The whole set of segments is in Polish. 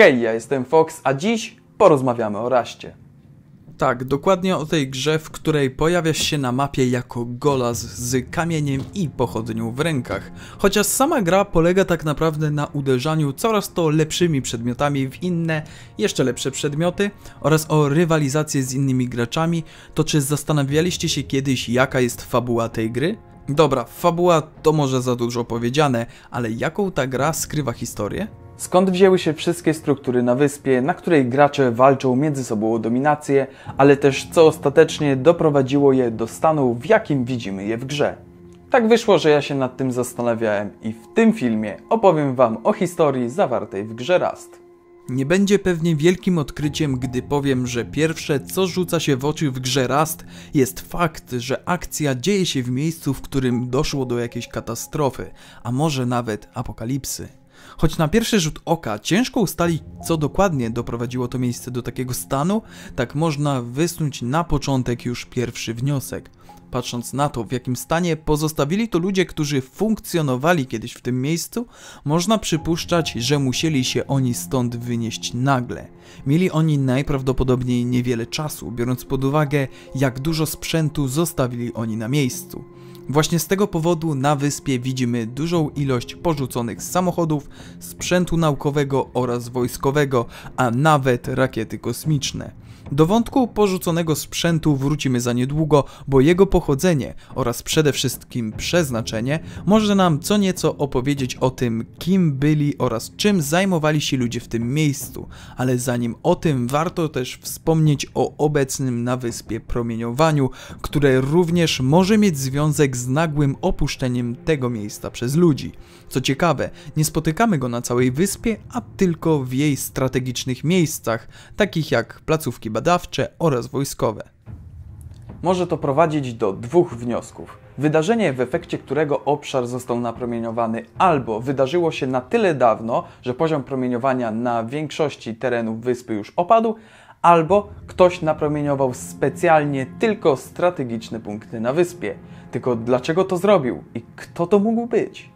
Hej, ja jestem Fox, a dziś porozmawiamy o Raście. Tak, dokładnie o tej grze, w której pojawiasz się na mapie jako golas z kamieniem i pochodnią w rękach. Chociaż sama gra polega tak naprawdę na uderzaniu coraz to lepszymi przedmiotami w inne, jeszcze lepsze przedmioty oraz o rywalizację z innymi graczami, to czy zastanawialiście się kiedyś jaka jest fabuła tej gry? Dobra, fabuła to może za dużo powiedziane, ale jaką ta gra skrywa historię? Skąd wzięły się wszystkie struktury na wyspie, na której gracze walczą między sobą o dominację, ale też co ostatecznie doprowadziło je do stanu, w jakim widzimy je w grze. Tak wyszło, że ja się nad tym zastanawiałem i w tym filmie opowiem Wam o historii zawartej w grze Rust. Nie będzie pewnie wielkim odkryciem, gdy powiem, że pierwsze co rzuca się w oczy w grze Rust jest fakt, że akcja dzieje się w miejscu, w którym doszło do jakiejś katastrofy, a może nawet apokalipsy. Choć na pierwszy rzut oka ciężko ustalić, co dokładnie doprowadziło to miejsce do takiego stanu, tak można wysnuć na początek już pierwszy wniosek. Patrząc na to, w jakim stanie pozostawili to ludzie, którzy funkcjonowali kiedyś w tym miejscu, można przypuszczać, że musieli się oni stąd wynieść nagle. Mieli oni najprawdopodobniej niewiele czasu, biorąc pod uwagę, jak dużo sprzętu zostawili oni na miejscu. Właśnie z tego powodu na wyspie widzimy dużą ilość porzuconych samochodów, sprzętu naukowego oraz wojskowego, a nawet rakiety kosmiczne. Do wątku porzuconego sprzętu wrócimy za niedługo, bo jego pochodzenie oraz przede wszystkim przeznaczenie może nam co nieco opowiedzieć o tym, kim byli oraz czym zajmowali się ludzie w tym miejscu, ale zanim o tym warto też wspomnieć o obecnym na wyspie promieniowaniu, które również może mieć związek z nagłym opuszczeniem tego miejsca przez ludzi. Co ciekawe, nie spotykamy go na całej wyspie, a tylko w jej strategicznych miejscach, takich jak placówki badawcze oraz wojskowe. Może to prowadzić do dwóch wniosków. Wydarzenie, w efekcie którego obszar został napromieniowany, albo wydarzyło się na tyle dawno, że poziom promieniowania na większości terenów wyspy już opadł, albo ktoś napromieniował specjalnie tylko strategiczne punkty na wyspie. Tylko dlaczego to zrobił i kto to mógł być?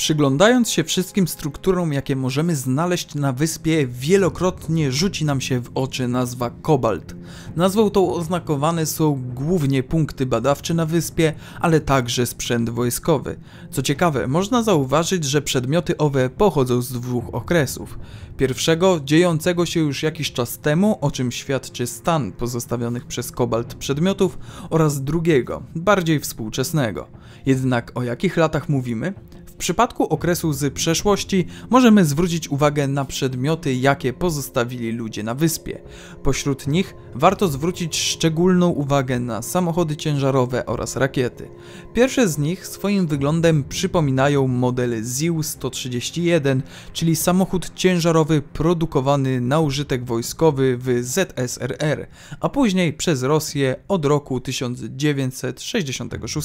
Przyglądając się wszystkim strukturom, jakie możemy znaleźć na wyspie, wielokrotnie rzuci nam się w oczy nazwa kobalt. Nazwą tą oznakowane są głównie punkty badawcze na wyspie, ale także sprzęt wojskowy. Co ciekawe, można zauważyć, że przedmioty owe pochodzą z dwóch okresów. Pierwszego, dziejącego się już jakiś czas temu, o czym świadczy stan pozostawionych przez kobalt przedmiotów, oraz drugiego, bardziej współczesnego. Jednak o jakich latach mówimy? przypadku okresu z przeszłości możemy zwrócić uwagę na przedmioty, jakie pozostawili ludzie na wyspie. Pośród nich warto zwrócić szczególną uwagę na samochody ciężarowe oraz rakiety. Pierwsze z nich swoim wyglądem przypominają model ZIL-131, czyli samochód ciężarowy produkowany na użytek wojskowy w ZSRR, a później przez Rosję od roku 1966.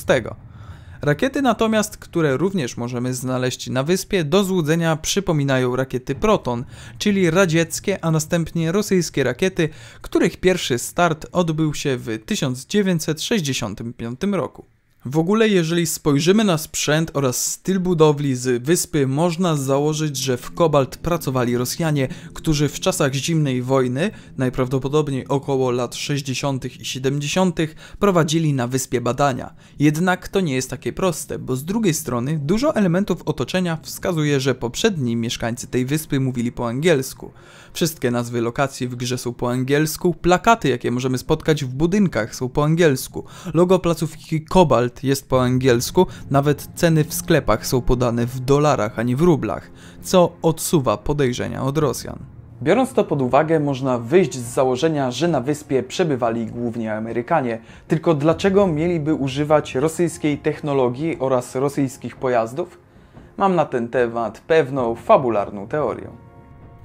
Rakiety natomiast, które również możemy znaleźć na wyspie, do złudzenia przypominają rakiety Proton, czyli radzieckie, a następnie rosyjskie rakiety, których pierwszy start odbył się w 1965 roku. W ogóle jeżeli spojrzymy na sprzęt oraz styl budowli z wyspy, można założyć, że w Kobalt pracowali Rosjanie, którzy w czasach zimnej wojny, najprawdopodobniej około lat 60. i 70., prowadzili na wyspie badania. Jednak to nie jest takie proste, bo z drugiej strony dużo elementów otoczenia wskazuje, że poprzedni mieszkańcy tej wyspy mówili po angielsku. Wszystkie nazwy lokacji w grze są po angielsku, plakaty jakie możemy spotkać w budynkach są po angielsku, logo placówki Kobalt jest po angielsku, nawet ceny w sklepach są podane w dolarach, a nie w rublach, co odsuwa podejrzenia od Rosjan. Biorąc to pod uwagę, można wyjść z założenia, że na wyspie przebywali głównie Amerykanie. Tylko dlaczego mieliby używać rosyjskiej technologii oraz rosyjskich pojazdów? Mam na ten temat pewną fabularną teorię.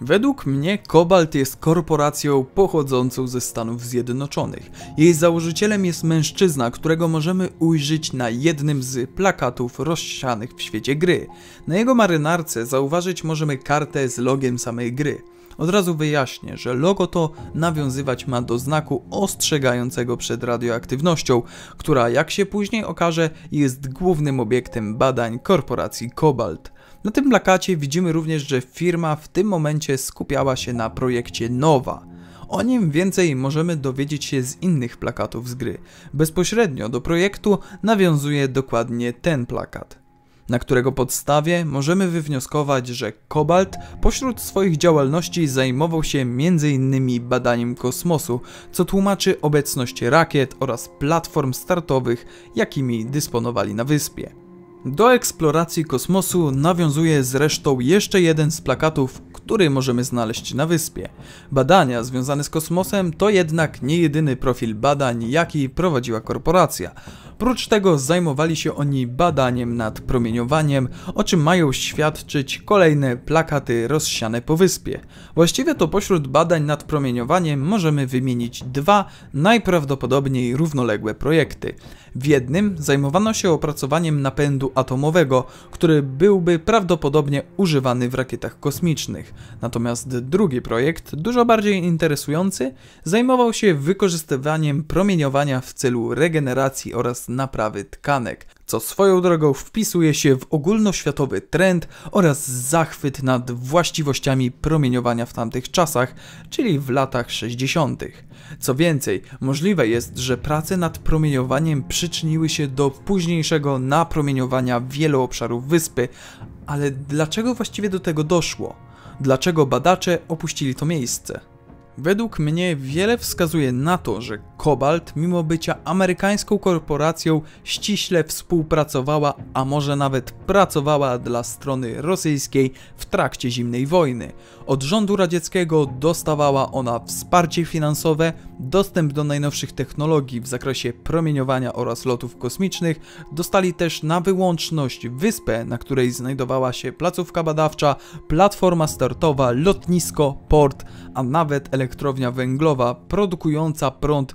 Według mnie Kobalt jest korporacją pochodzącą ze Stanów Zjednoczonych. Jej założycielem jest mężczyzna, którego możemy ujrzeć na jednym z plakatów rozsianych w świecie gry. Na jego marynarce zauważyć możemy kartę z logiem samej gry. Od razu wyjaśnię, że logo to nawiązywać ma do znaku ostrzegającego przed radioaktywnością, która jak się później okaże jest głównym obiektem badań korporacji Kobalt. Na tym plakacie widzimy również, że firma w tym momencie skupiała się na projekcie Nowa. O nim więcej możemy dowiedzieć się z innych plakatów z gry. Bezpośrednio do projektu nawiązuje dokładnie ten plakat na którego podstawie możemy wywnioskować, że Kobalt pośród swoich działalności zajmował się m.in. badaniem kosmosu, co tłumaczy obecność rakiet oraz platform startowych, jakimi dysponowali na wyspie. Do eksploracji kosmosu nawiązuje zresztą jeszcze jeden z plakatów, który możemy znaleźć na wyspie. Badania związane z kosmosem to jednak nie jedyny profil badań, jaki prowadziła korporacja. Prócz tego zajmowali się oni badaniem nad promieniowaniem, o czym mają świadczyć kolejne plakaty rozsiane po wyspie. Właściwie to pośród badań nad promieniowaniem możemy wymienić dwa najprawdopodobniej równoległe projekty. W jednym zajmowano się opracowaniem napędu atomowego, który byłby prawdopodobnie używany w rakietach kosmicznych. Natomiast drugi projekt, dużo bardziej interesujący, zajmował się wykorzystywaniem promieniowania w celu regeneracji oraz naprawy tkanek, co swoją drogą wpisuje się w ogólnoświatowy trend oraz zachwyt nad właściwościami promieniowania w tamtych czasach, czyli w latach 60. Co więcej, możliwe jest, że prace nad promieniowaniem przyczyniły się do późniejszego napromieniowania wielu obszarów wyspy, ale dlaczego właściwie do tego doszło? Dlaczego badacze opuścili to miejsce? Według mnie wiele wskazuje na to, że Kobalt mimo bycia amerykańską korporacją, ściśle współpracowała, a może nawet pracowała dla strony rosyjskiej w trakcie zimnej wojny. Od rządu radzieckiego dostawała ona wsparcie finansowe, dostęp do najnowszych technologii w zakresie promieniowania oraz lotów kosmicznych, dostali też na wyłączność wyspę, na której znajdowała się placówka badawcza, platforma startowa, lotnisko, port, a nawet elektrownia węglowa produkująca prąd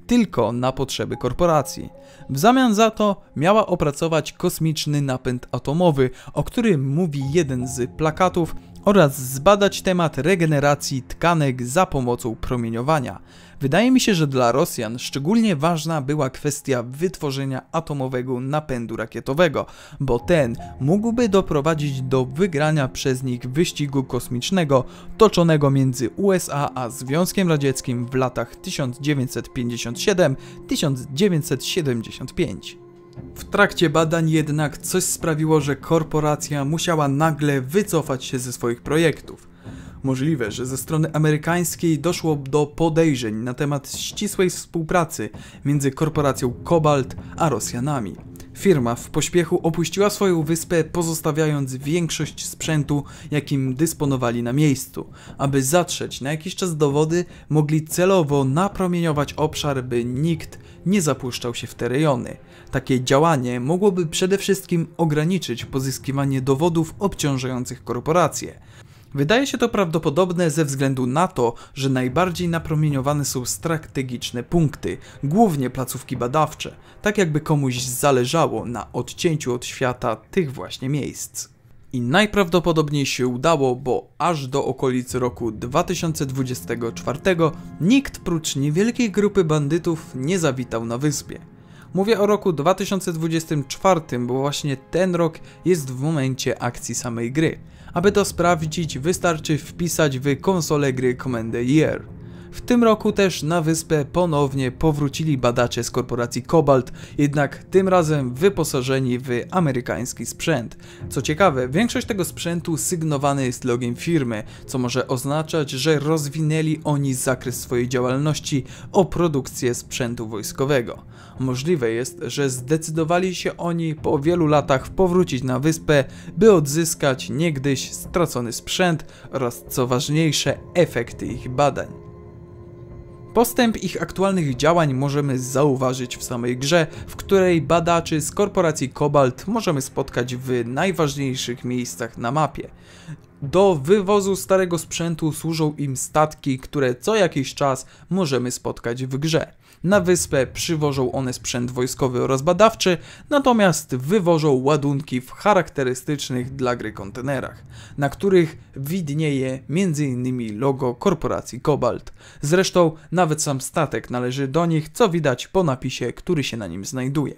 tylko na potrzeby korporacji. W zamian za to miała opracować kosmiczny napęd atomowy, o którym mówi jeden z plakatów, oraz zbadać temat regeneracji tkanek za pomocą promieniowania. Wydaje mi się, że dla Rosjan szczególnie ważna była kwestia wytworzenia atomowego napędu rakietowego, bo ten mógłby doprowadzić do wygrania przez nich wyścigu kosmicznego toczonego między USA a Związkiem Radzieckim w latach 1957 1975. W trakcie badań jednak coś sprawiło, że korporacja musiała nagle wycofać się ze swoich projektów. Możliwe, że ze strony amerykańskiej doszło do podejrzeń na temat ścisłej współpracy między korporacją Kobalt a Rosjanami. Firma w pośpiechu opuściła swoją wyspę, pozostawiając większość sprzętu, jakim dysponowali na miejscu. Aby zatrzeć na jakiś czas dowody, mogli celowo napromieniować obszar, by nikt nie zapuszczał się w te rejony. Takie działanie mogłoby przede wszystkim ograniczyć pozyskiwanie dowodów obciążających korporacje. Wydaje się to prawdopodobne ze względu na to, że najbardziej napromieniowane są strategiczne punkty, głównie placówki badawcze, tak jakby komuś zależało na odcięciu od świata tych właśnie miejsc. I najprawdopodobniej się udało, bo aż do okolic roku 2024 nikt prócz niewielkiej grupy bandytów nie zawitał na wyspie. Mówię o roku 2024, bo właśnie ten rok jest w momencie akcji samej gry. Aby to sprawdzić, wystarczy wpisać w konsolę gry Commander Year. W tym roku też na wyspę ponownie powrócili badacze z korporacji Cobalt, jednak tym razem wyposażeni w amerykański sprzęt. Co ciekawe, większość tego sprzętu sygnowany jest logiem firmy, co może oznaczać, że rozwinęli oni zakres swojej działalności o produkcję sprzętu wojskowego. Możliwe jest, że zdecydowali się oni po wielu latach powrócić na wyspę, by odzyskać niegdyś stracony sprzęt oraz co ważniejsze efekty ich badań. Postęp ich aktualnych działań możemy zauważyć w samej grze, w której badaczy z korporacji Kobalt możemy spotkać w najważniejszych miejscach na mapie. Do wywozu starego sprzętu służą im statki, które co jakiś czas możemy spotkać w grze. Na wyspę przywożą one sprzęt wojskowy oraz badawczy, natomiast wywożą ładunki w charakterystycznych dla gry kontenerach, na których widnieje m.in. logo korporacji Kobalt. Zresztą nawet sam statek należy do nich, co widać po napisie, który się na nim znajduje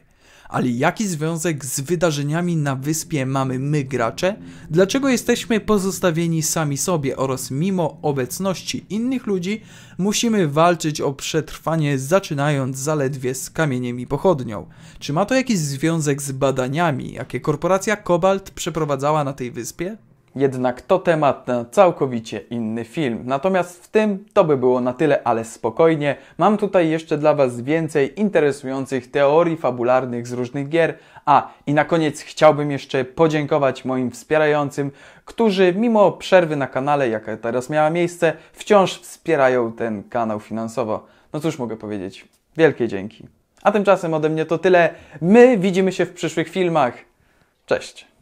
ale jaki związek z wydarzeniami na wyspie mamy my gracze? Dlaczego jesteśmy pozostawieni sami sobie oraz mimo obecności innych ludzi musimy walczyć o przetrwanie zaczynając zaledwie z kamieniem i pochodnią? Czy ma to jakiś związek z badaniami, jakie korporacja Kobalt przeprowadzała na tej wyspie? Jednak to temat na całkowicie inny film. Natomiast w tym to by było na tyle, ale spokojnie. Mam tutaj jeszcze dla Was więcej interesujących teorii fabularnych z różnych gier. A i na koniec chciałbym jeszcze podziękować moim wspierającym, którzy mimo przerwy na kanale, jaka teraz miała miejsce, wciąż wspierają ten kanał finansowo. No cóż mogę powiedzieć. Wielkie dzięki. A tymczasem ode mnie to tyle. My widzimy się w przyszłych filmach. Cześć.